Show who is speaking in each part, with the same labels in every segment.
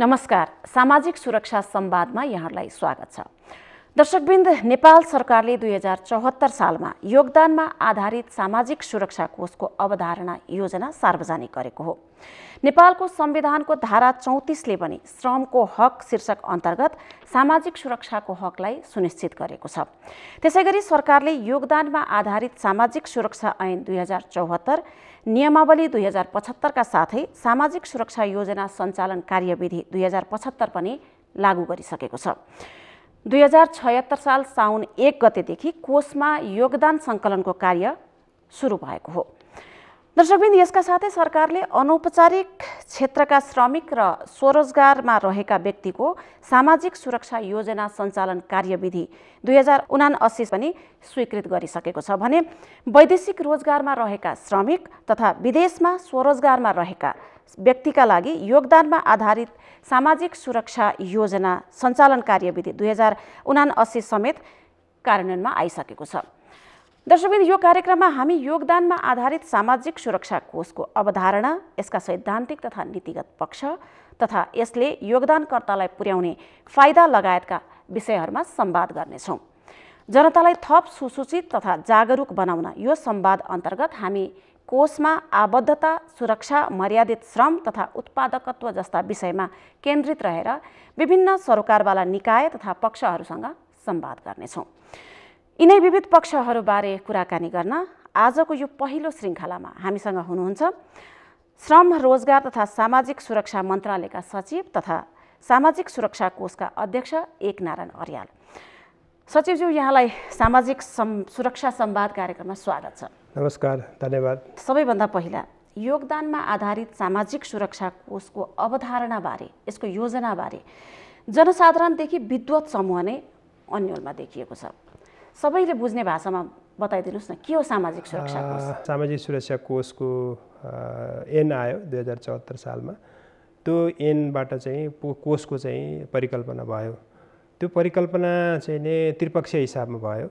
Speaker 1: नमस्कार सामाजिक सुरक्षा संवादमा यहाँहरूलाई स्वागत छ दर्शकवृन्द नेपाल सरकारले दुई हजार चौहत्तर सालमा योगदानमा आधारित सामाजिक सुरक्षा कोषको अवधारणा योजना सार्वजनिक गरेको हो नेपालको संविधानको धारा चौतिसले पनि श्रमको हक शीर्षक अन्तर्गत सामाजिक सुरक्षाको हकलाई सुनिश्चित गरेको छ त्यसैगरी सरकारले योगदानमा आधारित सामाजिक सुरक्षा ऐन दुई हजार चौहत्तर नियमावली दुई हजार पचहत्तरका साथै सामाजिक सुरक्षा योजना सञ्चालन कार्यविधि दुई हजार पचहत्तर पनि लागू गरिसकेको छ दुई हजार छयत्तर साल साउन एक गतेदेखि कोषमा योगदान सङ्कलनको कार्य सुरु भएको हो दर्शकबिन यसका साथै सरकारले अनौपचारिक क्षेत्रका श्रमिक र स्वरोजगारमा रहेका व्यक्तिको सामाजिक सुरक्षा योजना सञ्चालन कार्यविधि दुई हजार उना अस्सी पनि स्वीकृत गरिसकेको छ भने वैदेशिक रोजगारमा रहेका श्रमिक तथा विदेशमा स्वरोजगारमा रहेका व्यक्तिका लागि योगदानमा आधारित सामाजिक सुरक्षा योजना सञ्चालन कार्यविधि दुई हजार उना समेत कार्यान्वयनमा आइसकेको छ दर्शकविद यो कार्यक्रममा हामी योगदानमा आधारित सामाजिक सुरक्षा कोषको अवधारणा यसका सैद्धान्तिक तथा नीतिगत पक्ष तथा यसले योगदानकर्तालाई पुर्याउने फाइदा लगायतका विषयहरूमा सम्वाद गर्नेछौँ जनतालाई थप सुसूचित तथा जागरुक बनाउन यो सम्वाद अन्तर्गत हामी कोषमा आबद्धता सुरक्षा मर्यादित श्रम तथा उत्पादकत्व जस्ता विषयमा केन्द्रित रहेर विभिन्न सरकारवाला निकाय तथा पक्षहरूसँग सम्वाद गर्नेछौँ यिनै विविध पक्षहरूबारे कुराकानी गर्न आजको यो पहिलो श्रृङ्खलामा हामीसँग हुनुहुन्छ श्रम रोजगार तथा सामाजिक सुरक्षा मन्त्रालयका सचिव तथा सामाजिक सुरक्षा कोषका अध्यक्ष एकनारायण अर्याल सचिवज्यू यहाँलाई सामाजिक सम् सुरक्षा सम्वाद कार्यक्रममा स्वागत छ
Speaker 2: नमस्कार धन्यवाद
Speaker 1: सबैभन्दा पहिला योगदानमा आधारित सामाजिक सुरक्षा कोषको अवधारणाबारे यसको योजनाबारे जनसाधारणदेखि विद्वत समूह नै अन्यलमा देखिएको छ सबैले बुझ्ने भाषामा बताइदिनुहोस् न के हो सामाजिक सुरक्षा कोष
Speaker 2: सामाजिक सुरक्षा कोषको एन आयो दुई हजार चौहत्तर सालमा त्यो एनबाट चाहिँ कोषको चाहिँ परिकल्पना भयो त्यो परिकल्पना चाहिँ नै त्रिपक्षीय हिसाबमा भयो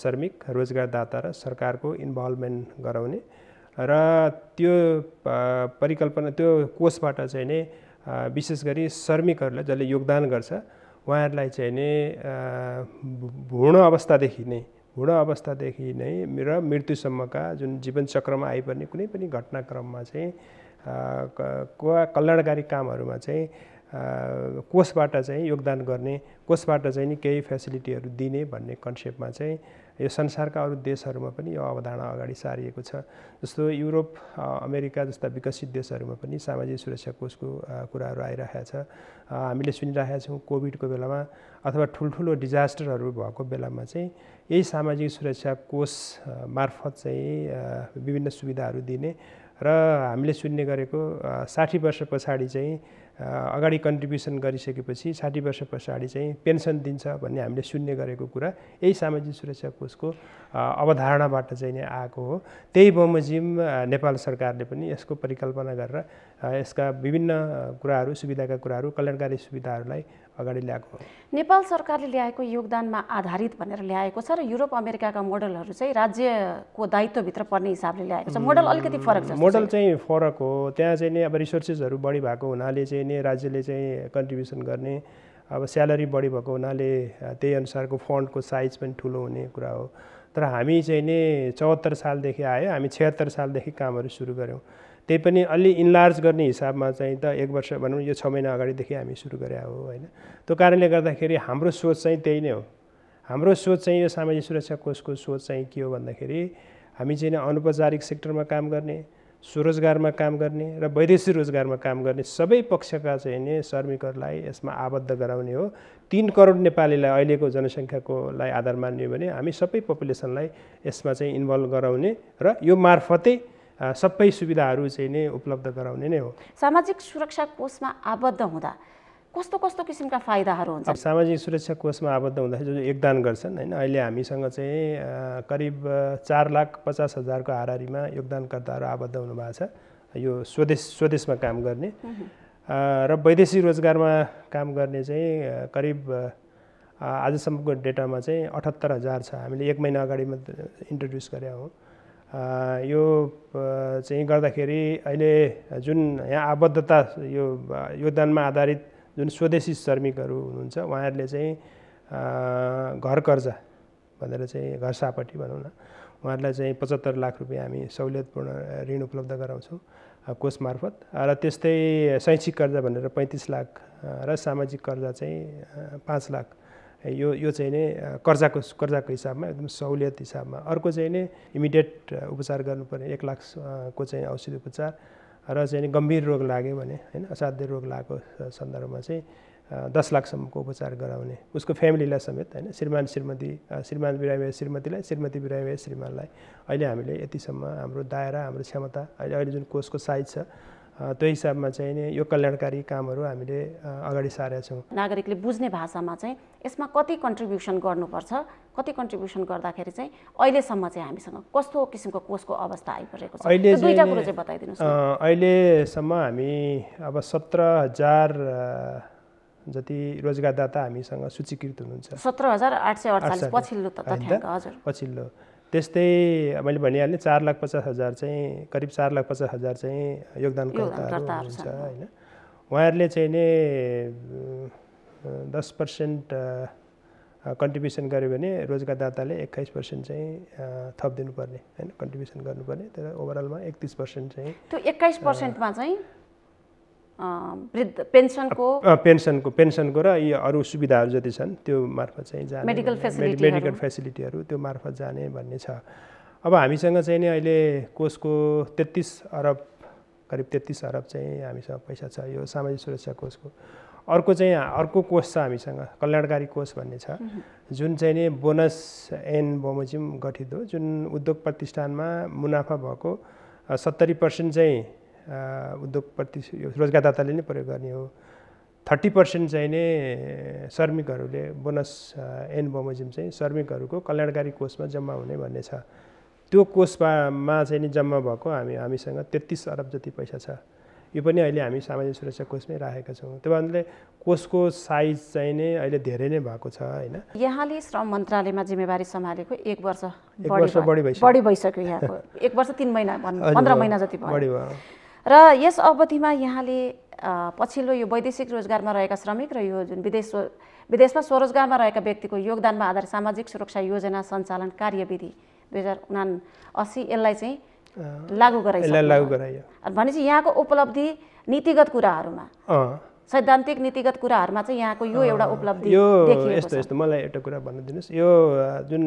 Speaker 2: श्रमिक रोजगारदाता र सरकारको इन्भल्भमेन्ट गराउने र त्यो परिकल्पना त्यो कोषबाट चाहिँ नै विशेष गरी श्रमिकहरूलाई जसले योगदान गर्छ उहाँहरूलाई चाहिँ नि भूण अवस्थादेखि नै भूण अवस्थादेखि नै र मृत्युसम्मका जुन जीवनचक्रमा आइपर्ने कुनै पनि घटनाक्रममा चाहिँ कल्याणकारी कामहरूमा चाहिँ कोषबाट चाहिँ योगदान गर्ने कोषबाट चाहिँ नि केही फेसिलिटीहरू दिने भन्ने कन्सेप्टमा चाहिँ यो संसारका अरू देशहरूमा पनि यो अवधारणा अगाडि सारिएको छ जस्तो युरोप अमेरिका जस्ता विकसित देशहरूमा पनि सामाजिक सुरक्षा कोषको कुराहरू आइरहेको छ हामीले सुनिरहेका छौँ कोभिडको बेलामा अथवा ठुल्ठुलो डिजास्टरहरू भएको बेलामा चाहिँ यही सामाजिक सुरक्षा कोष मार्फत चाहिँ विभिन्न सुविधाहरू दिने र हामीले सुन्ने गरेको साठी वर्ष पछाडि चाहिँ अगाडि कन्ट्रिब्युसन गरिसकेपछि साठी वर्ष पछाडि चाहिँ पेन्सन दिन्छ भन्ने हामीले सुन्ने गरेको कुरा यही सामाजिक सुरक्षा कोषको अवधारणाबाट चाहिँ नै आएको हो त्यही बमोजिम नेपाल सरकारले पनि यसको परिकल्पना गरेर यसका विभिन्न कुराहरू सुविधाका कुराहरू कल्याणकारी सुविधाहरूलाई अगाडि ल्याएको
Speaker 1: नेपाल सरकारले ल्याएको योगदानमा आधारित भनेर ल्याएको छ र युरोप अमेरिकाका मोडलहरू चाहिँ राज्यको दायित्वभित्र पर्ने हिसाबले ल्याएको छ मोडल अलिकति फरक छ मोडल
Speaker 2: चाहिँ फरक हो त्यहाँ चाहिँ नि अब रिसोर्सेसहरू बढी भएको हुनाले चाहिँ नि राज्यले चाहिँ कन्ट्रिब्युसन गर्ने अब स्यालेरी बढी भएको हुनाले त्यही अनुसारको फन्डको साइज पनि ठुलो हुने कुरा हो तर हामी चाहिँ नि चौहत्तर सालदेखि आयो हामी छिहत्तर सालदेखि कामहरू सुरु गऱ्यौँ त्यही पनि अलि इन्लार्ज गर्ने हिसाबमा चाहिँ त एक वर्ष भनौँ यो छ महिना अगाडिदेखि हामी सुरु गरे हो होइन त्यो कारणले गर्दाखेरि हाम्रो सोच चाहिँ त्यही नै हो हाम्रो सोच चाहिँ यो सामाजिक सुरक्षा कोषको सोच चाहिँ के हो भन्दाखेरि हामी चाहिँ अनौपचारिक सेक्टरमा काम गर्ने स्वरोजगारमा काम गर्ने र वैदेशिक रोजगारमा काम गर्ने सबै पक्षका चाहिँ नि श्रमिकहरूलाई यसमा आबद्ध गराउने हो तिन करोड नेपालीलाई अहिलेको जनसङ्ख्याकोलाई आधार मान्यो भने हामी सबै पपुलेसनलाई यसमा चाहिँ इन्भल्भ गराउने र यो मार्फतै सबै सुविधाहरू चाहिँ नै उपलब्ध गराउने नै हो
Speaker 1: सामाजिक सुरक्षा कोषमा आबद्ध हुँदा कस्तो कस्तो किसिमका फाइदाहरू हुन्छ
Speaker 2: सामाजिक सुरक्षा कोषमा आबद्ध हुँदाखेरि जो योगदान गर्छन् होइन अहिले हामीसँग चाहिँ करिब चार लाख पचास हजारको हारारीमा योगदानकर्ताहरू आबद्ध हुनुभएको छ यो स्वदेश स्वदेशमा काम गर्ने र वैदेशिक रोजगारमा काम गर्ने चाहिँ करिब आजसम्मको डेटामा चाहिँ अठहत्तर हजार छ हामीले एक महिना अगाडि इन्ट्रोड्युस गरे हौँ यो चाहिँ गर्दाखेरि अहिले जुन यहाँ आबद्धता यो योगदानमा आधारित जुन स्वदेशी श्रमिकहरू हुनुहुन्छ उहाँहरूले चाहिँ घर कर्जा भनेर चाहिँ घर सापट्टि भनौँ न उहाँहरूलाई चाहिँ पचहत्तर लाख रुपियाँ हामी सहुलियतपूर्ण ऋण उपलब्ध गराउँछौँ कोष मार्फत र त्यस्तै शैक्षिक कर्जा भनेर पैँतिस लाख र सामाजिक कर्जा चाहिँ पाँच लाख यो यो चाहिँ नै कर्जाको कर्जाको हिसाबमा एकदम सहुलियत हिसाबमा अर्को चाहिँ नै इमिडिएट उपचार गर्नुपर्ने एक लाखको चाहिँ औषधि उपचार र चाहिँ गम्भीर रोग लाग्यो भने होइन असाध्य रोग लागेको सन्दर्भमा चाहिँ दस लाखसम्मको उपचार गराउने उसको फ्यामिलीलाई समेत होइन श्रीमान श्रीमती श्रीमान बिरामी भए श्रीमतीलाई श्रीमती बिरामी भए श्रीमानलाई अहिले हामीले यतिसम्म हाम्रो दायरा हाम्रो क्षमता अहिले अहिले जुन कोषको साइज छ त्यो हिसाबमा चाहिँ नि यो कल्याणकारी कामहरू हामीले अगाडि सारेका छौँ
Speaker 1: नागरिकले बुझ्ने भाषामा चाहिँ यसमा कति कन्ट्रिब्युसन गर्नुपर्छ कति कन्ट्रिब्युसन गर्दाखेरि चाहिँ अहिलेसम्म चाहिँ हामीसँग कस्तो किसिमको कोषको अवस्था आइपरेको छ अहिले बताइदिनुहोस्
Speaker 2: अहिलेसम्म हामी अब सत्र हजार जति रोजगारदाता हामीसँग सूचीकृत हुनुहुन्छ सत्र हजार आठ सय अडचालिस पछिल्लो पछिल्लो त्यस्तै मैले भनिहालेँ चार लाख पचास हजार चाहिँ करिब चार लाख पचास हजार चाहिँ योगदानकर्ताहरू हुन्छ होइन उहाँहरूले चाहिँ नि दस पर्सेन्ट कन्ट्रिब्युसन गऱ्यो भने रोजगारदाताले एक्काइस पर्सेन्ट चाहिँ थप दिनुपर्ने होइन कन्ट्रिब्युसन गर्नुपर्ने तर ओभरअलमा एकतिस पर्सेन्ट चाहिँ
Speaker 1: त्यो एक्काइस पर्सेन्टमा चाहिँ वृद्ध पेन्सनको
Speaker 2: पेन्सनको पेन्सनको र यी अरू सुविधाहरू जति छन् त्यो मार्फत चाहिँ जाने मेडिकल फेसिलिटी मेडिकल फेसिलिटीहरू त्यो मार्फत जाने भन्ने छ अब हामीसँग चाहिँ नि अहिले कोषको तेत्तिस अरब करिब तेत्तिस अरब चाहिँ हामीसँग पैसा छ यो सामाजिक सुरक्षा कोषको अर्को चाहिँ अर्को कोष छ हामीसँग कल्याणकारी कोष भन्ने छ जुन चाहिँ नि बोनस एन बमोजिम गठित हो जुन उद्योग प्रतिष्ठानमा मुनाफा भएको सत्तरी पर्सेन्ट चाहिँ उद्योगप्रति रोजगारदाताले नै प्रयोग गर्ने हो थर्टी पर्सेन्ट चाहिँ नै श्रमिकहरूले बोनस एन बमोजिम चाहिँ श्रमिकहरूको कल्याणकारी कोषमा जम्मा हुने भन्ने छ त्यो कोषमा चाहिँ नि जम्मा भएको हामी हामीसँग तेत्तिस अरब जति पैसा छ यो पनि अहिले हामी सामाजिक सुरक्षा कोषमै राखेका छौँ त्यो भन्नाले कोषको साइज चाहिँ नै अहिले धेरै नै भएको छ होइन
Speaker 1: यहाँले श्रम मन्त्रालयमा जिम्मेवारी सम्हालेको एक वर्ष बढी भइसक्यो यहाँको एक वर्ष तिन महिना पन्ध्र महिना जति बढी भयो र यस अवधिमा यहाँले पछिल्लो यो वैदेशिक रोजगारमा रहेका श्रमिक र यो जुन विदेश विदेशमा स्वरोजगारमा रहेका व्यक्तिको योगदानमा आधारित सामाजिक सुरक्षा योजना सञ्चालन कार्यविधि दुई हजार उना असी यसलाई चाहिँ लागू लागू गराइयो भनेपछि यहाँको उपलब्धि नीतिगत कुराहरूमा सैद्धान्तिक नीतिगत कुराहरूमा चाहिँ यहाँको यो एउटा उपलब्धि यो यस्तो
Speaker 2: यस्तो मलाई एउटा कुरा भनिदिनुहोस् यो जुन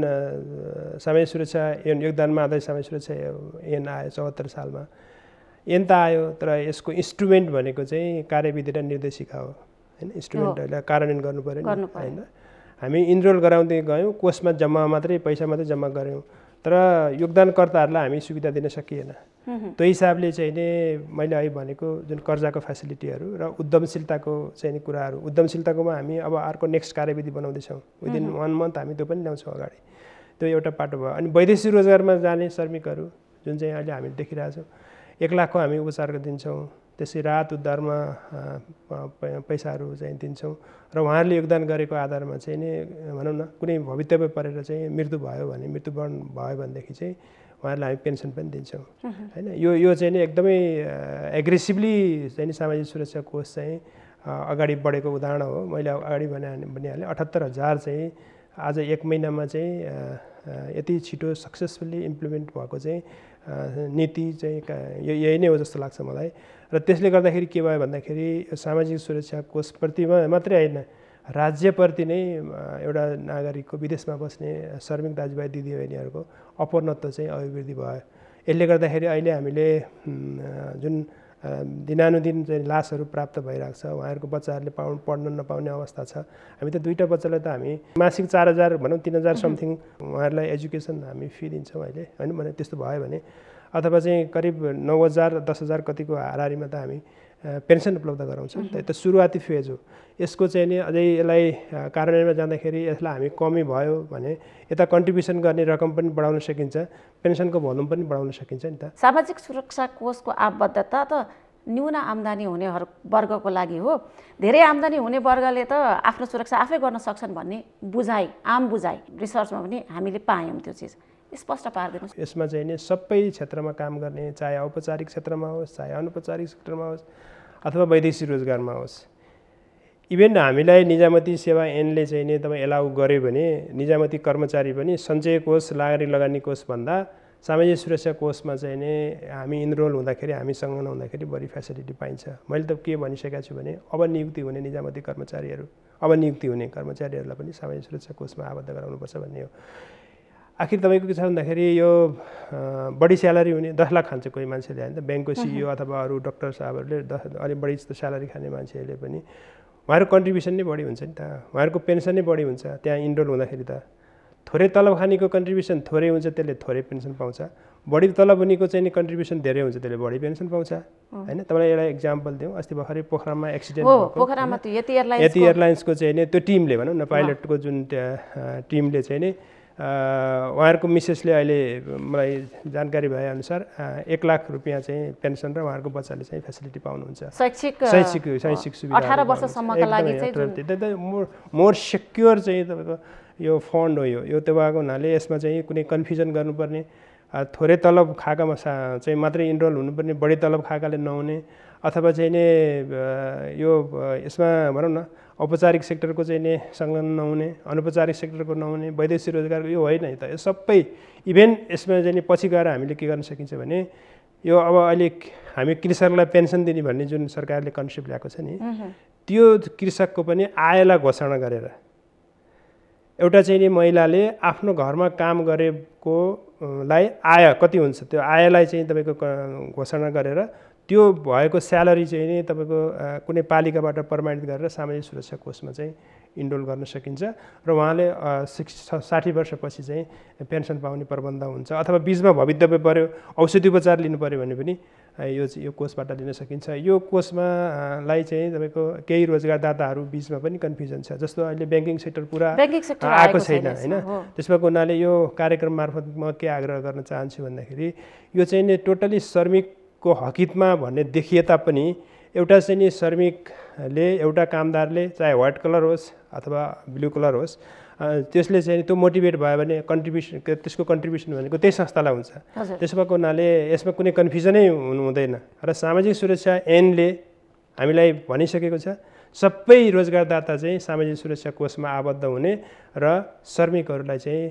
Speaker 2: सामाजिक सुरक्षा योगदानमा आधारित सामाजिक सुरक्षा एन आयो चौहत्तर सालमा यन्त आयो तर यसको इन्स्ट्रुमेन्ट भनेको चाहिँ कार्यविधि र निर्देशिका हो होइन इन्स्ट्रुमेन्टहरूलाई कार्यान्वयन गर्नु पऱ्यो होइन हामी इनरोल गराउँदै गयौँ कोषमा जम्मा मात्रै पैसा मात्रै जम्मा गऱ्यौँ तर योगदानकर्ताहरूलाई हामी सुविधा दिन सकिएन त्यो हिसाबले चाहिँ नि मैले अहिले भनेको जुन कर्जाको फेसिलिटीहरू र उद्यमशीलताको चाहिँ नि कुराहरू उद्यमशीलताकोमा हामी अब अर्को नेक्स्ट कार्यविधि बनाउँदैछौँ विदिन वान मन्थ हामी त्यो पनि ल्याउँछौँ अगाडि त्यो एउटा पाटो भयो अनि वैदेशिक रोजगारमा जाने श्रमिकहरू जुन चाहिँ अहिले हामीले देखिरहेछौँ एक लाखको हामी उपचार दिन्छौँ त्यसै रात उद्धारमा पैसाहरू चाहिँ दिन्छौँ र उहाँहरूले योगदान गरेको आधारमा चाहिँ नि भनौँ न कुनै भवितव्य परेर चाहिँ मृत्यु भयो भने मृत्युवरण भयो भनेदेखि चाहिँ उहाँहरूलाई हामी पेन्सन पनि दिन्छौँ होइन यो यो चाहिँ नि एकदमै एग्रेसिभली चाहिँ नि सामाजिक सुरक्षा कोष चाहिँ अगाडि बढेको उदाहरण हो मैले अगाडि भने भनिहालेँ अठहत्तर हजार चाहिँ आज एक महिनामा चाहिँ यति छिटो सक्सेसफुल्ली इम्प्लिमेन्ट भएको चाहिँ नीति चाहिँ यही नै हो जस्तो लाग्छ मलाई र त्यसले गर्दाखेरि के भयो भन्दाखेरि सामाजिक सुरक्षा कोषप्रतिमा मात्रै होइन राज्यप्रति नै एउटा नागरिकको विदेशमा बस्ने श्रमिक दाजुभाइ दिदीबहिनीहरूको अपर्णत्व चाहिँ अभिवृद्धि भयो यसले गर्दाखेरि अहिले हामीले जुन दिनानुदिन चाहिँ लासहरू प्राप्त भइरहेको छ उहाँहरूको बच्चाहरूले पाउ पढ्न नपाउने अवस्था छ हामी त दुईवटा बच्चालाई त हामी मासिक चार हजार भनौँ तिन हजार समथिङ उहाँहरूलाई एजुकेसन हामी फी दिन्छौँ अहिले होइन भने त्यस्तो भयो भने अथवा चाहिँ करिब नौ हजार दस हजार कतिको हारिमा त हामी पेन्सन उपलब्ध त त्यो सुरुवाती फेज हो यसको चाहिँ नि अझै यसलाई कार्यान्वयनमा जाँदाखेरि यसलाई हामी कमी भयो भने यता कन्ट्रिब्युसन गर्ने रकम पनि बढाउन सकिन्छ पेन्सनको भलुम पनि बढाउन सकिन्छ नि त
Speaker 1: सामाजिक सुरक्षा कोषको आबद्धता त न्यून आम्दानी हुने वर्गको लागि हो धेरै आम्दानी हुने वर्गले त आफ्नो सुरक्षा आफै गर्न सक्छन् भन्ने बुझाइ आम बुझाइ रिसर्चमा पनि हामीले पायौँ त्यो चिज स्पष्ट पारिदिनुहोस्
Speaker 2: यसमा चाहिँ नि सबै क्षेत्रमा काम गर्ने चाहे औपचारिक क्षेत्रमा होस् चाहे अनौपचारिक क्षेत्रमा होस् अथवा वैदेशिक रोजगारमा होस् इभेन हामीलाई निजामती सेवा ऐनले चाहिँ नि तपाईँ एलाउ गर्यो भने निजामती कर्मचारी पनि सञ्चय कोष लागरी लगानी कोष भन्दा सामाजिक सुरक्षा कोषमा चाहिँ नि हामी इनरोल हुँदाखेरि हामी नहुँदाखेरि हुँदाखेरि बढी फेसिलिटी पाइन्छ मैले त के भनिसकेको छु भने अब नियुक्ति हुने निजामती कर्मचारीहरू अब नियुक्ति हुने कर्मचारीहरूलाई पनि सामाजिक सुरक्षा कोषमा आबद्ध गराउनुपर्छ भन्ने हो आखिर तपाईँको के छ भन्दाखेरि यो बढी स्यालेरी हुने दस लाख खान्छ कोही मान्छेले होइन ब्याङ्कको सिइओ अथवा अरू डक्टर साहबहरूले दस अलिक बढी जस्तो स्यालेरी खाने मान्छेहरूले पनि उहाँहरूको कन्ट्रिब्युसन नै बढी हुन्छ नि त उहाँहरूको पेन्सन नै बढी हुन्छ त्यहाँ इनरोल हुँदाखेरि त थोरै तलब खानेको कन्ट्रिब्युसन थोरै हुन्छ त्यसले थोरै पेन्सन पाउँछ बढी तलब हुनेको चाहिँ नि कन्ट्रिब्युसन धेरै हुन्छ त्यसले बढी पेन्सन पाउँछ होइन तपाईँलाई एउटा इक्जाम्पल दिउँ अस्ति भर्खरै पोखरामा एक्सिडेन्ट पोखरामा यति एयरलाइन्सको चाहिँ नि त्यो टिमले भनौँ न पाइलटको जुन टिमले चाहिँ नि उहाँहरूको मिसेसले अहिले मलाई जानकारी भएअनुसार एक लाख रुपियाँ चाहिँ पेन्सन र उहाँहरूको बच्चाले चाहिँ फेसिलिटी पाउनुहुन्छ शैक्षिक शैक्षिक शैक्षिक सुविधा मोर सेक्योर चाहिँ तपाईँको यो फन्ड हो यो यो त्यो भएको हुनाले यसमा चाहिँ कुनै कन्फ्युजन गर्नुपर्ने थोरै तलब खाकामा सा चाहिँ मात्रै इनरोल हुनुपर्ने बढी तलब खाकाले नहुने अथवा चाहिँ नै यो यसमा भनौँ न औपचारिक सेक्टरको चाहिँ नि संलग्न नहुने अनौपचारिक सेक्टरको नहुने वैदेशिक रोजगारको यो होइन त यो सबै इभेन यसमा चाहिँ नि पछि गएर हामीले के गर्न सकिन्छ भने यो अब अहिले हामी कृषकलाई पेन्सन दिने भन्ने जुन सरकारले कन्सेप्ट ल्याएको छ नि त्यो कृषकको पनि आयलाई घोषणा गरेर एउटा चाहिँ नि महिलाले आफ्नो घरमा काम गरेकोलाई आय कति हुन्छ त्यो आयलाई चाहिँ तपाईँको घोषणा गरेर त्यो भएको स्यालेरी चाहिँ नि तपाईँको कुनै पालिकाबाट प्रमाणित गरेर सामाजिक सुरक्षा कोषमा चाहिँ इन्डोल गर्न सकिन्छ र उहाँले सिक्स साठी वर्षपछि चाहिँ पेन्सन पाउने प्रबन्ध हुन्छ अथवा बिचमा भवितव्य पऱ्यो औषधि उपचार लिनु पऱ्यो भने पनि यो यो कोषबाट लिन सकिन्छ यो कोषमा लाई चाहिँ तपाईँको केही रोजगारदाताहरू बिचमा पनि कन्फ्युजन छ जस्तो अहिले ब्याङ्किङ सेक्टर पुरा आएको छैन होइन त्यसमा हुनाले यो कार्यक्रम मार्फत म के आग्रह गर्न चाहन्छु भन्दाखेरि यो चाहिँ नि टोटली श्रमिक को हकितमा भन्ने देखिए तापनि एउटा चाहिँ नि श्रमिकले एउटा कामदारले चाहे वाइट कलर होस् अथवा ब्लू कलर होस् त्यसले चाहिँ त्यो मोटिभेट भयो भने कन्ट्रिब्युसन त्यसको कन्ट्रिब्युसन भनेको त्यही संस्थालाई हुन्छ त्यसो भएको हुनाले यसमा कुनै कन्फ्युजनै हुनु हुँदैन र सामाजिक सुरक्षा एनले हामीलाई भनिसकेको छ सबै रोजगारदाता चाहिँ सामाजिक सुरक्षा कोषमा आबद्ध हुने र श्रमिकहरूलाई चाहिँ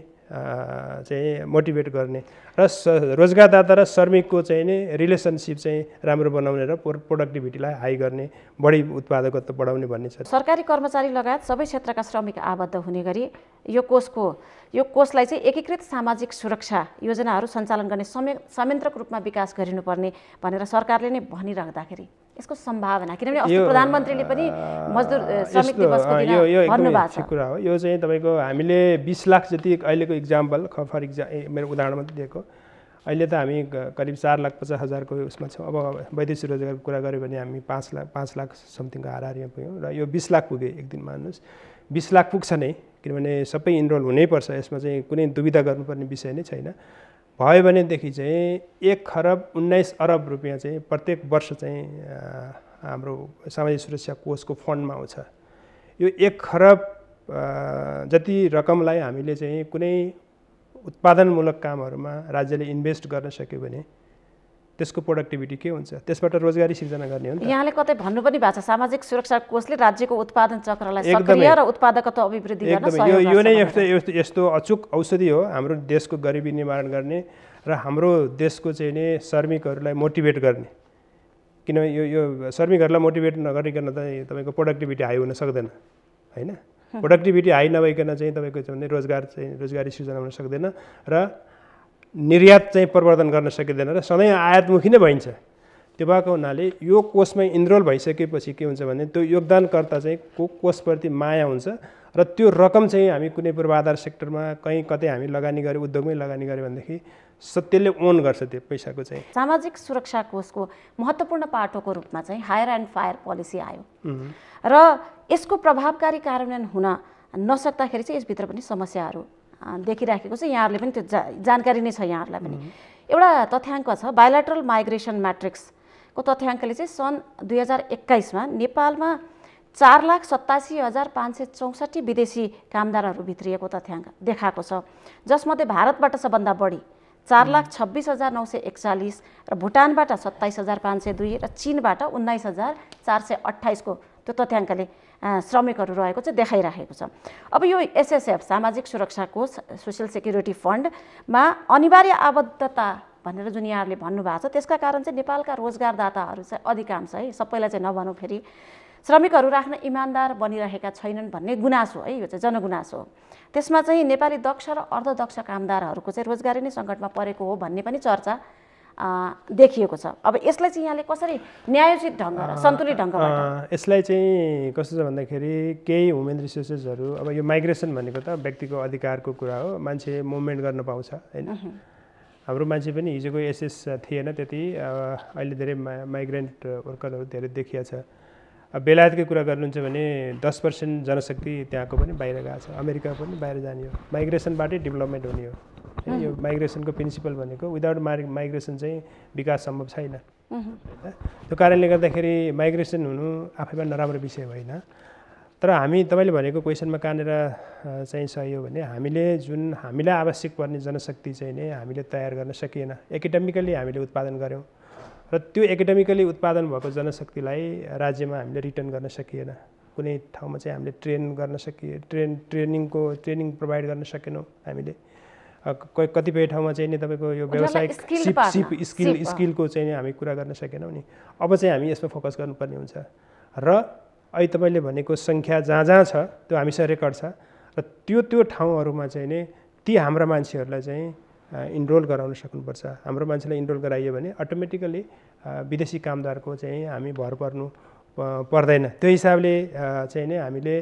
Speaker 2: चाहिँ मोटिभेट गर्ने र रोजगारदाता र श्रमिकको चाहिँ नि रिलेसनसिप चाहिँ राम्रो बनाउने र प्रो प्रोडक्टिभिटीलाई हाई गर्ने बढी उत्पादकत्व बढाउने भन्ने छ
Speaker 1: सरकारी कर्मचारी लगायत सबै क्षेत्रका श्रमिक आबद्ध हुने गरी यो कोषको यो कोषलाई चाहिँ एकीकृत सामाजिक सुरक्षा योजनाहरू सञ्चालन गर्ने समय संयन्त्रक रूपमा विकास गरिनुपर्ने भनेर सरकारले नै भनिराख्दाखेरि यसको सम्भावना किनभने प्रधानमन्त्रीले पनि मजदुर श्रमिक
Speaker 2: कुरा हो यो चाहिँ तपाईँको हामीले बिस लाख जति अहिलेको इक्जाम्पल फर इक्जा मेरो उदाहरणमा दिएको अहिले त हामी करिब चार लाख पचास हजारको उसमा छौँ अब वैदेशिक रोजगारको कुरा गऱ्यो भने हामी पाँच लाख पाँच लाख समथिङको हाराहारीमा पुग्यौँ र यो बिस लाख पुग्यो एक दिन मान्नुहोस् बिस लाख पुग्छ नै किनभने सबै इनरोल हुनैपर्छ यसमा चाहिँ कुनै दुविधा गर्नुपर्ने विषय नै छैन भयो भनेदेखि चाहिँ एक खरब उन्नाइस अरब रुपियाँ चाहिँ प्रत्येक वर्ष चाहिँ हाम्रो सामाजिक सुरक्षा कोषको फन्डमा आउँछ यो एक खरब जति रकमलाई हामीले चाहिँ कुनै उत्पादनमूलक कामहरूमा राज्यले इन्भेस्ट गर्न सक्यो भने त्यसको प्रोडक्टिभिटी के हुन्छ त्यसबाट रोजगारी सिर्जना गर्ने हो यहाँले
Speaker 1: कतै भन्नु पनि भएको छ सामाजिक सुरक्षा कोषले राज्यको उत्पादन चक्रलाई सक्रिय र उत्पादकत्व अभिवृद्धि गर्न यो यो नै यस्तो
Speaker 2: यस्तो यस्तो अचुक औषधि हो हाम्रो देशको गरिबी निवारण गर्ने र हाम्रो देशको चाहिँ नि श्रमिकहरूलाई मोटिभेट गर्ने किनभने यो यो श्रमिकहरूलाई मोटिभेट नगरिकन त तपाईँको प्रोडक्टिभिटी हाई हुन सक्दैन होइन प्रोडक्टिभिटी हाई नभइकन चाहिँ तपाईँको छ भने रोजगार चाहिँ रोजगारी सृजना हुन सक्दैन र निर्यात चाहिँ परिवर्तन गर्न सकिँदैन र सधैँ आयातमुखी नै भइन्छ त्यो भएको हुनाले यो कोषमा इनरोल भइसकेपछि के हुन्छ भने त्यो योगदानकर्ता चाहिँ को कोषप्रति माया हुन्छ र त्यो रकम चाहिँ हामी कुनै पूर्वाधार सेक्टरमा कहीँ कतै हामी लगानी गऱ्यौँ उद्योगमै लगानी गऱ्यो भनेदेखि त्यसले ओन गर्छ त्यो पैसाको चाहिँ
Speaker 1: सामाजिक सुरक्षा कोषको महत्त्वपूर्ण पाठोको रूपमा चाहिँ हायर एन्ड फायर पोलिसी आयो र यसको प्रभावकारी कार्यान्वयन हुन नसक्दाखेरि चाहिँ यसभित्र पनि समस्याहरू देखिराखेको छ यहाँहरूले पनि त्यो जा जानकारी नै छ यहाँहरूलाई पनि एउटा तथ्याङ्क छ बायोलेट्रल माइग्रेसन म्याट्रिक्सको तथ्याङ्कले चाहिँ सन् दुई हजार एक्काइसमा नेपालमा चार लाख सत्तासी हजार पाँच सय चौसठी विदेशी कामदारहरू भित्रिएको तथ्याङ्क देखाएको छ जसमध्ये भारतबाट सबभन्दा बढी चार लाख छब्बिस हजार नौ सय एकचालिस र भुटानबाट सत्ताइस हजार पाँच सय दुई र चिनबाट उन्नाइस हजार चार सय अठाइसको त्यो तथ्याङ्कले श्रमिकहरू रहेको चाहिँ देखाइराखेको छ अब यो एसएसएफ सामाजिक सुरक्षा कोष सोसियल सेक्युरिटी फन्डमा अनिवार्य आबद्धता भनेर जुन यहाँहरूले भन्नुभएको छ त्यसका कारण चाहिँ नेपालका रोजगारदाताहरू चाहिँ अधिकांश है सबैलाई चाहिँ नभनौँ फेरि श्रमिकहरू राख्न इमान्दार बनिरहेका छैनन् भन्ने गुनासो है यो चाहिँ जनगुनासो हो त्यसमा चाहिँ नेपाली दक्ष र अर्धदक्ष कामदारहरूको चाहिँ रोजगारी नै सङ्कटमा परेको हो भन्ने पनि चर्चा देखिएको छ अब यसलाई चाहिँ यहाँले कसरी न्यायोचित ढङ्ग सन्तुलित ढङ्ग
Speaker 2: यसलाई चाहिँ कस्तो छ भन्दाखेरि केही ह्युमेन रिसोर्सेसहरू अब यो माइग्रेसन भनेको त व्यक्तिको अधिकारको कुरा हो मान्छे मुभमेन्ट गर्न पाउँछ होइन हाम्रो मान्छे पनि हिजोको एसएस थिएन त्यति अहिले धेरै माइग्रेन्ट वर्करहरू धेरै देखिया छ बेलायतकै कुरा गर्नुहुन्छ भने दस पर्सेन्ट जनशक्ति त्यहाँको पनि बाहिर गएको छ अमेरिका पनि बाहिर जाने हो माइग्रेसनबाटै डेभलपमेन्ट हुने हो यो माइग्रेसनको प्रिन्सिपल भनेको विदाउट माइ माइग्रेसन चाहिँ विकास सम्भव छैन त्यो कारणले गर्दाखेरि माइग्रेसन हुनु आफैमा नराम्रो विषय होइन तर हामी तपाईँले भनेको क्वेसनमा कहाँनिर चाहिँ सहयोग भने हामीले जुन हामीलाई आवश्यक पर्ने जनशक्ति चाहिँ नै हामीले तयार गर्न सकिएन एकाडेमिकली हामीले उत्पादन गऱ्यौँ र त्यो एकाडेमिकली उत्पादन भएको जनशक्तिलाई राज्यमा हामीले रिटर्न गर्न सकिएन कुनै ठाउँमा चाहिँ हामीले ट्रेन गर्न सकिए ट्रेन ट्रेनिङको ट्रेनिङ प्रोभाइड गर्न सकेनौँ हामीले कतिपय ठाउँमा चाहिँ नि तपाईँको यो व्यावसायिक सिप सिप स्किल स्किलको चाहिँ हामी कुरा गर्न सकेनौँ नि अब चाहिँ हामी यसमा फोकस गर्नुपर्ने हुन्छ र अहिले तपाईँले भनेको सङ्ख्या जहाँ जहाँ छ त्यो हामीसँग रेकर्ड छ र त्यो त्यो ठाउँहरूमा चाहिँ नि ती हाम्रा मान्छेहरूलाई चाहिँ इनरोल गराउन सक्नुपर्छ हाम्रो मान्छेलाई इनरोल गराइयो भने अटोमेटिकली विदेशी कामदारको चाहिँ हामी भर पर्नु पर्दैन त्यो हिसाबले चाहिँ नै हामीले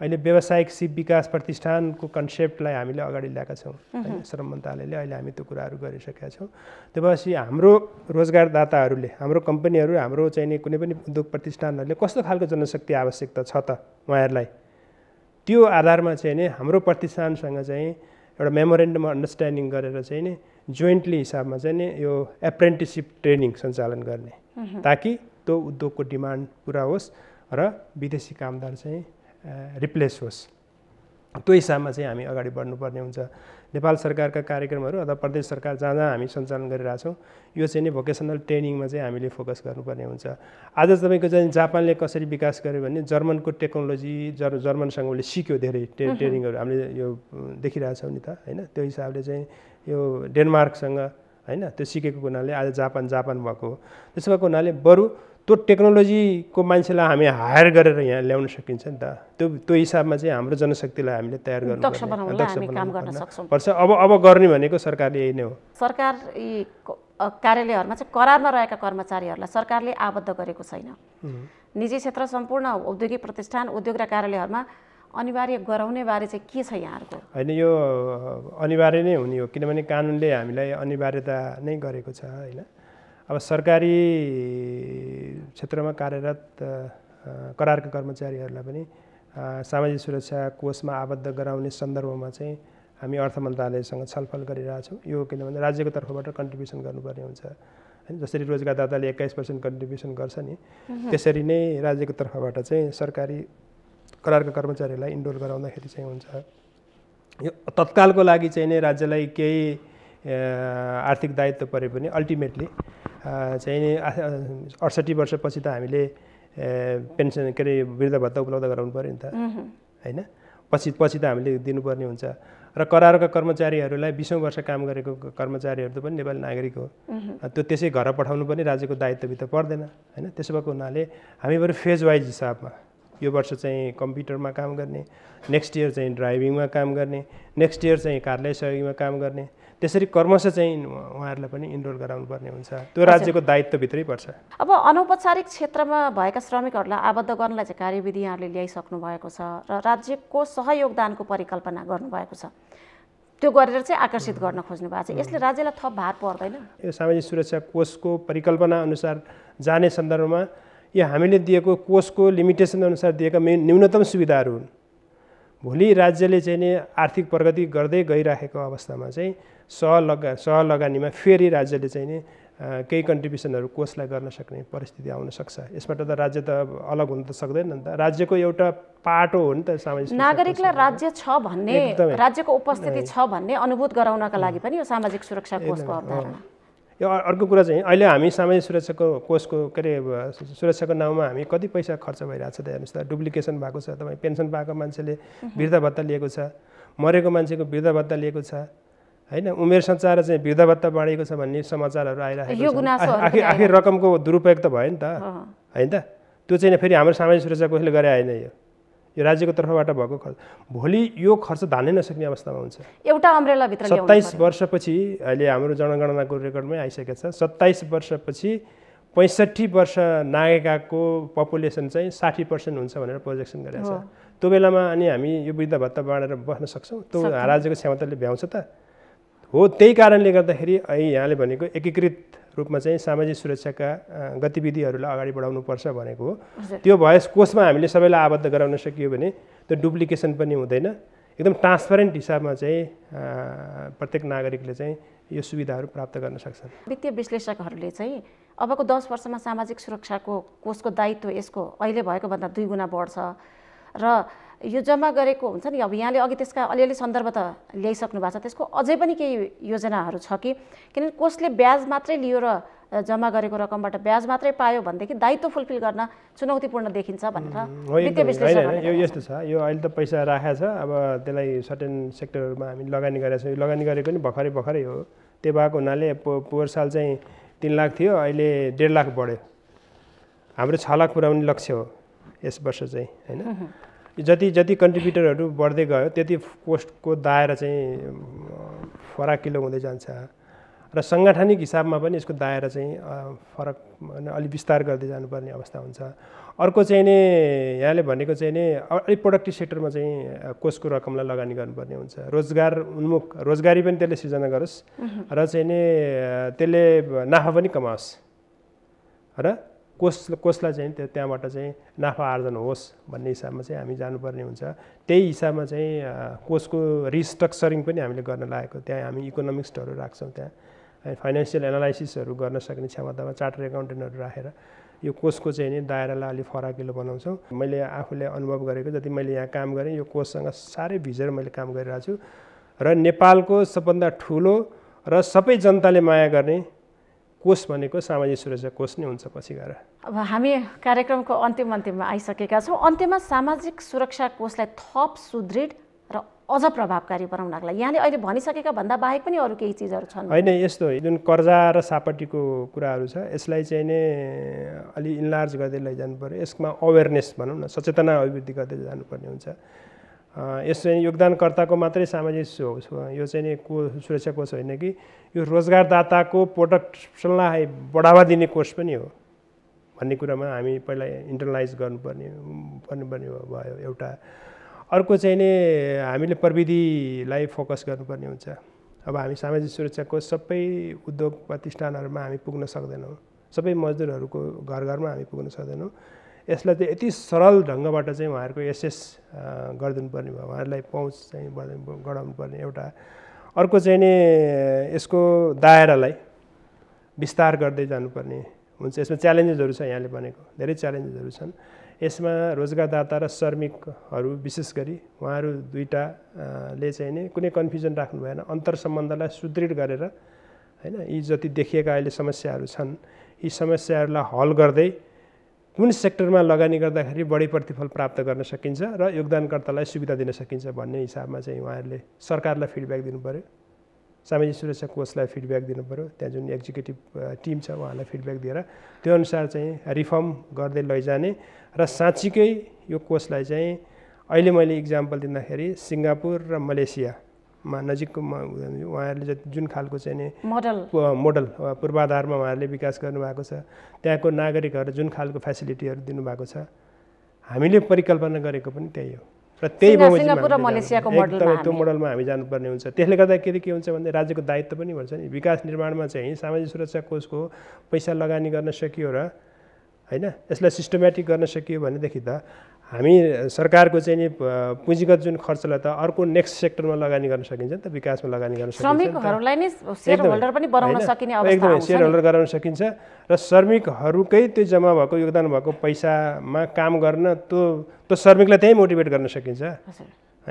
Speaker 2: अहिले व्यावसायिक शिव विकास प्रतिष्ठानको कन्सेप्टलाई हामीले अगाडि ल्याएका छौँ होइन श्रम मन्त्रालयले अहिले हामी त्यो कुराहरू गरिसकेका छौँ त्यो भएपछि हाम्रो रोजगारदाताहरूले हाम्रो कम्पनीहरू हाम्रो चाहिने कुनै पनि उद्योग प्रतिष्ठानहरूले कस्तो खालको जनशक्ति आवश्यकता छ त उहाँहरूलाई त्यो आधारमा चाहिँ नै हाम्रो प्रतिष्ठानसँग चाहिँ एउटा मेमोरेन्डम अन्डरस्ट्यान्डिङ गरेर चाहिँ नि जोइन्टली हिसाबमा चाहिँ नि यो एप्रेन्टिसिप ट्रेनिङ सञ्चालन गर्ने ताकि त्यो उद्योगको डिमान्ड पुरा होस् र विदेशी कामदार चाहिँ रिप्लेस होस् त्यो हिसाबमा चाहिँ हामी अगाडि बढ्नुपर्ने हुन्छ नेपाल सरकारका कार्यक्रमहरू अथवा प्रदेश सरकार जहाँ जहाँ हामी सञ्चालन गरिरहेछौँ यो चाहिँ नै भोकेसनल ट्रेनिङमा चाहिँ हामीले फोकस गर्नुपर्ने हुन्छ आज तपाईँको चाहिँ जापानले कसरी विकास गर्यो भने जर्मनको टेक्नोलोजी जर् जर्मनसँग उसले सिक्यो धेरै ट्रे ट्रेनिङहरू हामीले यो देखिरहेछौँ नि त होइन त्यो हिसाबले चाहिँ यो डेनमार्कसँग होइन त्यो सिकेको हुनाले आज जापान जापान भएको त्यसो भएको हुनाले बरु त्यो टेक्नोलोजीको मान्छेलाई हामी हायर गरेर यहाँ ल्याउन सकिन्छ नि त त्यो त्यो हिसाबमा चाहिँ हाम्रो जनशक्तिलाई हामीले तयार गर्नु पर्छ अब अब गर्ने भनेको सरकारले यही नै हो
Speaker 1: सरकार यी कार्यालयहरूमा चाहिँ करारमा रहेका कर्मचारीहरूलाई सरकारले आबद्ध गरेको छैन निजी क्षेत्र सम्पूर्ण औद्योगिक प्रतिष्ठान उद्योग र कार्यालयहरूमा अनिवार्य गराउने बारे चाहिँ के छ यहाँहरूको
Speaker 2: होइन यो अनिवार्य नै हुने हो किनभने कानुनले हामीलाई अनिवार्यता नै गरेको छ होइन अब सरकारी क्षेत्रमा कार्यरत करारका कर्मचारीहरूलाई पनि सामाजिक सुरक्षा कोषमा आबद्ध गराउने सन्दर्भमा चाहिँ हामी अर्थ मन्त्रालयसँग छलफल गरिरहेछौँ यो किनभने राज्यको तर्फबाट कन्ट्रिब्युसन गर्नुपर्ने हुन्छ होइन जसरी रोजगारदाताले एक्काइस पर्सेन्ट कन्ट्रिब्युसन गर्छ नि त्यसरी नै राज्यको तर्फबाट चाहिँ सरकारी करारका कर्मचारीहरूलाई इन्डोर गराउँदाखेरि चाहिँ हुन्छ यो तत्कालको लागि चाहिँ नै राज्यलाई केही आर्थिक दायित्व परे पनि अल्टिमेटली चाहिँ अडसठी वर्षपछि त हामीले पेन्सन के अरे वृद्ध भत्ता उपलब्ध गराउनु पऱ्यो नि त होइन पछि पछि त हामीले दिनुपर्ने हुन्छ र करारका कर्मचारीहरूलाई बिसौँ वर्ष काम गरेको कर्मचारीहरू त पनि नेपाली नागरिक हो त्यो त्यसै घर पठाउनु पनि राज्यको दायित्वभित्र पर्दैन होइन त्यसो भएको हुनाले हामी बरु फेज वाइज हिसाबमा यो वर्ष चाहिँ कम्प्युटरमा काम गर्ने नेक्स्ट इयर चाहिँ ड्राइभिङमा काम गर्ने नेक्स्ट इयर चाहिँ कार्यालय सहयोगीमा काम गर्ने त्यसरी कर्मश चाहिँ उहाँहरूलाई पनि इनरोल गराउनुपर्ने हुन्छ त्यो राज्यको दायित्वभित्रै पर्छ
Speaker 1: अब अनौपचारिक क्षेत्रमा भएका श्रमिकहरूलाई आबद्ध गर्नलाई चाहिँ कार्यविधि यहाँले ल्याइसक्नु भएको छ र राज्यको सहयोगदानको परिकल्पना गर्नुभएको छ त्यो गरेर चाहिँ आकर्षित गर्न खोज्नु भएको छ यसले राज्यलाई थप भार पर्दैन
Speaker 2: यो सामाजिक सुरक्षा कोषको परिकल्पना अनुसार जाने सन्दर्भमा यो हामीले दिएको कोषको लिमिटेसन अनुसार दिएका मेन न्यूनतम सुविधाहरू हुन् भोलि राज्यले चाहिँ नि आर्थिक प्रगति गर्दै गइराखेको अवस्थामा चाहिँ सहलगा सहलगानीमा फेरि राज्यले चाहिँ नि केही कन्ट्रिब्युसनहरू कोषलाई गर्न सक्ने परिस्थिति आउन सक्छ यसबाट त राज्य त अलग हुन त सक्दैन नि त राज्यको एउटा पाटो हो नि त सामाजिक नागरिकलाई
Speaker 1: राज्य छ भन्ने राज्यको उपस्थिति छ भन्ने अनुभूत गराउनका लागि पनि यो सामाजिक सुरक्षा कोषको अवधारणा
Speaker 2: यो अर्को कुरा चाहिँ अहिले हामी सामाजिक सुरक्षाको कोषको के अरे सुरक्षाको नाउँमा हामी कति पैसा खर्च भइरहेको छ त हेर्नुहोस् त डुप्लिकेसन भएको छ तपाईँ पेन्सन पाएको मान्छेले वृद्ध भत्ता लिएको छ मरेको मान्छेको वृद्ध भत्ता लिएको छ होइन उमेर सञ्चार चाहिँ वृद्ध भत्ता बढेको छ भन्ने समाचारहरू आइरहेको छ आखिर आखिर रकमको दुरुपयोग त भयो नि त होइन त त्यो चाहिँ फेरि हाम्रो सामाजिक सुरक्षा कोषले गरे होइन यो यो राज्यको तर्फबाट भएको खर्च भोलि यो खर्च धान्नै नसक्ने अवस्थामा हुन्छ
Speaker 1: एउटा अम्रेलाभित्र सत्ताइस
Speaker 2: वर्षपछि अहिले हाम्रो जनगणनाको रेकर्डमै आइसकेको छ सत्ताइस वर्षपछि पैँसठी वर्ष नागेकाको पपुलेसन चाहिँ साठी पर्सेन्ट हुन्छ भनेर प्रोजेक्सन गरेको छ त्यो बेलामा अनि हामी यो वृद्ध भत्ता बाँडेर बस्न सक्छौँ त्यो राज्यको क्षमताले भ्याउँछ त हो त्यही कारणले गर्दाखेरि यहाँले भनेको एकीकृत रूपमा चाहिँ सामाजिक सुरक्षाका गतिविधिहरूलाई अगाडि बढाउनुपर्छ भनेको हो त्यो भएस कोषमा हामीले सबैलाई आबद्ध गराउन सकियो भने त्यो डुप्लिकेसन पनि हुँदैन एकदम ट्रान्सपेरेन्ट हिसाबमा चाहिँ प्रत्येक नागरिकले चाहिँ यो सुविधाहरू प्राप्त गर्न सक्छन्
Speaker 1: वित्तीय विश्लेषकहरूले चाहिँ अबको दस वर्षमा सामाजिक सुरक्षाको कोषको दायित्व यसको अहिले भएको भन्दा दुई गुणा बढ्छ र यो जम्मा गरेको हुन्छ नि अब यहाँले अघि त्यसका अलिअलि सन्दर्भ त ल्याइसक्नु भएको छ त्यसको अझै पनि केही योजनाहरू छ कि किनभने कसले ब्याज मात्रै लियो र जम्मा गरेको रकमबाट ब्याज मात्रै पायो भनेदेखि दायित्व फुलफिल गर्न चुनौतीपूर्ण देखिन्छ भनेर यो
Speaker 2: यस्तो छ यो अहिले त पैसा राखेको छ अब त्यसलाई सर्टेन सेक्टरहरूमा हामी लगानी गरेका छौँ यो लगानी गरेको नि भर्खरै भर्खरै हो त्यो भएको हुनाले पोहोर साल चाहिँ तिन लाख थियो अहिले डेढ लाख बढ्यो हाम्रो छ लाख पुऱ्याउने लक्ष्य हो यस वर्ष चाहिँ होइन जति जति कन्ट्रिब्युटरहरू बढ्दै गयो त्यति कोस्टको दायरा चाहिँ फराकिलो हुँदै जान्छ र साङ्गठनिक हिसाबमा पनि यसको दायरा चाहिँ फरक अलिक विस्तार गर्दै जानुपर्ने अवस्था हुन्छ अर्को चाहिँ नि यहाँले भनेको चाहिँ नि अलिक प्रोडक्टिभ सेक्टरमा चाहिँ कोषको रकमलाई लगानी गर्नुपर्ने हुन्छ रोजगार उन्मुख रोजगारी पनि त्यसले सिर्जना गरोस् र चाहिँ नि त्यसले नाफा पनि कमाओस् र कोस कोसलाई चाहिँ त्यहाँबाट चाहिँ नाफा आर्जन होस् भन्ने हिसाबमा चाहिँ हामी जानुपर्ने हुन्छ त्यही हिसाबमा चाहिँ कोसको रिस्ट्रक्चरिङ पनि हामीले गर्न लागेको त्यहाँ हामी इकोनोमिक्सहरू राख्छौँ त्यहाँ है फाइनेन्सियल एनालाइसिसहरू गर्न सक्ने क्षमतामा चार्टर एकाउन्टेन्टहरू राखेर यो कोषको चाहिँ नि दायरालाई अलिक फराकिलो बनाउँछौँ मैले आफूले अनुभव गरेको जति मैले यहाँ काम गरेँ यो कोषसँग साह्रै भिजेर मैले काम गरिरहेको छु र नेपालको सबभन्दा ठुलो र सबै जनताले माया गर्ने कोष भनेको सामाजिक सुरक्षा कोष नै हुन्छ पछि गएर
Speaker 1: अब हामी कार्यक्रमको अन्तिम अन्तिममा आइसकेका छौँ अन्त्यमा सामाजिक सुरक्षा कोषलाई थप सुदृढ र अझ प्रभावकारी लागि यहाँले अहिले भनिसकेका भन्दा बाहेक पनि अरू केही चिजहरू छन् होइन
Speaker 2: यस्तो जुन कर्जा र सापट्टिको कुराहरू छ यसलाई चाहिँ नै अलि इन्लार्ज गर्दै लैजानु पऱ्यो यसमा अवेरनेस भनौँ न सचेतना अभिवृद्धि गर्दै जानुपर्ने हुन्छ यस चाहिँ योगदानकर्ताको मात्रै सामाजिक यो चाहिँ नि को सुरक्षा कोष होइन कि यो रोजगारदाताको प्रोडक्सनलाई बढावा दिने कोष पनि हो भन्ने कुरामा हामी पहिला इन्टरलाइज गर्नुपर्ने पनि भयो एउटा अर्को चाहिँ नि हामीले प्रविधिलाई फोकस गर्नुपर्ने हुन्छ अब हामी सामाजिक सुरक्षाको सबै उद्योग प्रतिष्ठानहरूमा हामी पुग्न सक्दैनौँ सबै मजदुरहरूको घर घरमा हामी पुग्न सक्दैनौँ यसलाई चाहिँ यति सरल ढङ्गबाट चाहिँ उहाँहरूको एसएस गरिदिनुपर्ने भयो उहाँहरूलाई पहुँच चाहिँ बढाउनु पर्ने एउटा अर्को चाहिँ नि यसको दायरालाई विस्तार गर्दै जानुपर्ने हुन्छ यसमा च्यालेन्जेसहरू छ यहाँले भनेको धेरै च्यालेन्जेसहरू छन् यसमा रोजगारदाता र श्रमिकहरू विशेष गरी उहाँहरू दुइटाले चाहिँ नि कुनै कन्फ्युजन राख्नु भएन अन्तर सम्बन्धलाई सुदृढ गरेर होइन यी जति देखिएका अहिले समस्याहरू छन् यी समस्याहरूलाई हल गर्दै कुन सेक्टरमा लगानी गर्दाखेरि बढी प्रतिफल प्राप्त गर्न सकिन्छ र योगदानकर्तालाई सुविधा दिन सकिन्छ भन्ने हिसाबमा चाहिँ उहाँहरूले सरकारलाई फिडब्याक दिनु पऱ्यो सामाजिक सुरक्षा कोषलाई फिडब्याक दिनु पऱ्यो त्यहाँ जुन एक्जिक्युटिभ टिम छ उहाँलाई फिडब्याक दिएर त्यो अनुसार चाहिँ रिफर्म गर्दै लैजाने र साँच्चीकै यो कोषलाई चाहिँ अहिले मैले इक्जाम्पल दिँदाखेरि सिङ्गापुर र मलेसिया मा नजिककोमा उहाँहरूले जति जुन खालको चाहिँ नि मोडल मोडल पूर्वाधारमा उहाँहरूले विकास गर्नुभएको छ त्यहाँको नागरिकहरू जुन खालको फेसिलिटीहरू दिनुभएको छ हामीले परिकल्पना गरेको पनि त्यही हो र त्यही एकदमै त्यो मोडलमा हामी जानुपर्ने हुन्छ त्यसले गर्दाखेरि के हुन्छ भने राज्यको दायित्व पनि भन्छ नि विकास निर्माणमा चाहिँ सामाजिक सुरक्षा कोषको पैसा लगानी गर्न सकियो र होइन यसलाई सिस्टमेटिक गर्न सकियो भनेदेखि त हामी सरकारको चाहिँ नि पुँजीगत जुन खर्चलाई त अर्को नेक्स्ट सेक्टरमा लगानी गर्न सकिन्छ नि त विकासमा लगानी गर्न सकिन्छ श्रमिकहरूलाई
Speaker 1: नै एकदमै सेयर होल्डर
Speaker 2: गराउन सकिन्छ र श्रमिकहरूकै त्यो जम्मा भएको योगदान भएको पैसामा काम गर्न त्यो त्यो श्रमिकलाई त्यहीँ मोटिभेट गर्न सकिन्छ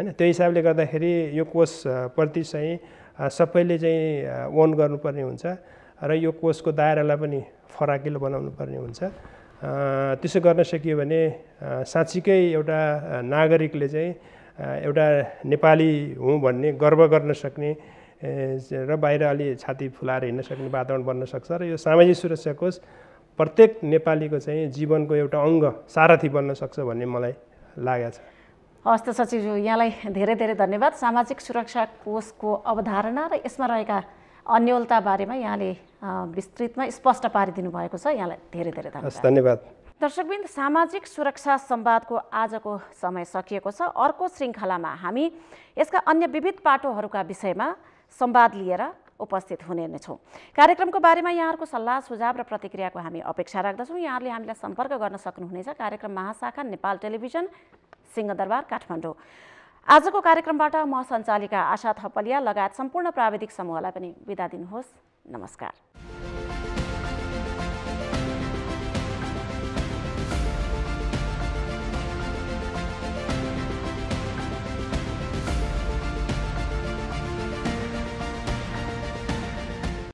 Speaker 2: होइन त्यो हिसाबले गर्दाखेरि यो कोषप्रति चाहिँ सबैले चाहिँ ओन गर्नुपर्ने हुन्छ र यो कोषको दायरालाई पनि फराकिलो बनाउनु पर्ने हुन्छ त्यसो गर्न सकियो भने साँच्चीकै एउटा नागरिकले चाहिँ एउटा नेपाली हुँ भन्ने गर्व गर्न सक्ने र बाहिर अलि छाती फुलाएर हिँड्न सक्ने वातावरण बन्न सक्छ र यो सामाजिक सुरक्षा कोष प्रत्येक नेपालीको चाहिँ जीवनको एउटा अङ्ग सारथी बन्न सक्छ भन्ने मलाई लागेको
Speaker 1: छ हस्त सचिवज्यू यहाँलाई धेरै धेरै धन्यवाद सामाजिक सुरक्षा कोषको अवधारणा र यसमा रहेका अन्यलता बारेमा यहाँले विस्तृतमा स्पष्ट पारिदिनु भएको छ यहाँलाई धेरै धेरै धन्यवाद धन्यवाद दर्शकबिन्द सामाजिक सुरक्षा सम्वादको आजको समय सकिएको छ अर्को श्रृङ्खलामा हामी यसका अन्य विविध पाटोहरूका विषयमा संवाद लिएर उपस्थित हुने नै छौँ कार्यक्रमको बारेमा यहाँहरूको सल्लाह सुझाव र प्रतिक्रियाको हामी अपेक्षा राख्दछौँ यहाँहरूले हामीलाई सम्पर्क गर्न सक्नुहुनेछ कार्यक्रम महाशाखा नेपाल टेलिभिजन सिंहदरबार काठमाडौँ आजको कार्यक्रमबाट म सञ्चालिका आशा थपलिया लगायत सम्पूर्ण प्राविधिक समूहलाई पनि बिदा दिनुहोस् नमस्कार